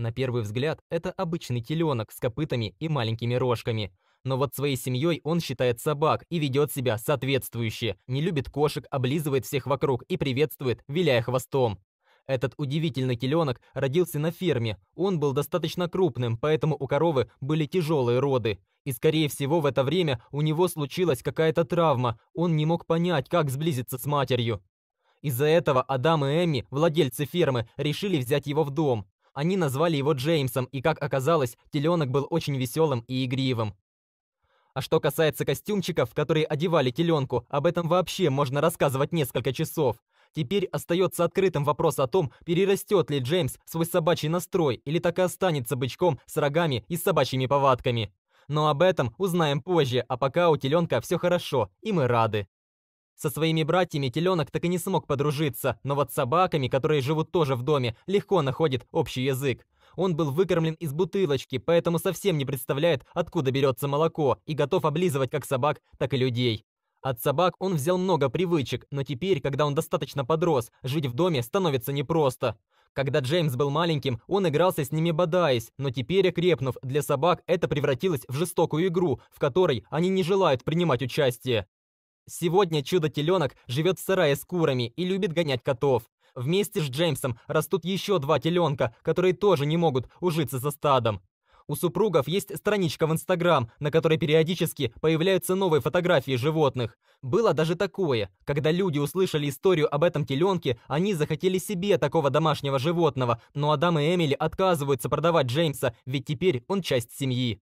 На первый взгляд, это обычный теленок с копытами и маленькими рожками. Но вот своей семьей он считает собак и ведет себя соответствующе, не любит кошек, облизывает всех вокруг и приветствует, виляя хвостом. Этот удивительный теленок родился на ферме, он был достаточно крупным, поэтому у коровы были тяжелые роды. И скорее всего в это время у него случилась какая-то травма, он не мог понять, как сблизиться с матерью. Из-за этого Адам и Эмми, владельцы фермы, решили взять его в дом. Они назвали его Джеймсом, и, как оказалось, теленок был очень веселым и игривым. А что касается костюмчиков, которые одевали теленку, об этом вообще можно рассказывать несколько часов. Теперь остается открытым вопрос о том, перерастет ли Джеймс свой собачий настрой или так и останется бычком с рогами и собачьими повадками. Но об этом узнаем позже, а пока у теленка все хорошо, и мы рады. Со своими братьями теленок так и не смог подружиться, но вот с собаками, которые живут тоже в доме, легко находит общий язык. Он был выкормлен из бутылочки, поэтому совсем не представляет, откуда берется молоко, и готов облизывать как собак, так и людей. От собак он взял много привычек, но теперь, когда он достаточно подрос, жить в доме становится непросто. Когда Джеймс был маленьким, он игрался с ними бодаясь, но теперь, окрепнув, для собак это превратилось в жестокую игру, в которой они не желают принимать участие. Сегодня чудо-теленок живет в сарае с курами и любит гонять котов. Вместе с Джеймсом растут еще два теленка, которые тоже не могут ужиться за стадом. У супругов есть страничка в Инстаграм, на которой периодически появляются новые фотографии животных. Было даже такое, когда люди услышали историю об этом теленке, они захотели себе такого домашнего животного, но Адам и Эмили отказываются продавать Джеймса, ведь теперь он часть семьи.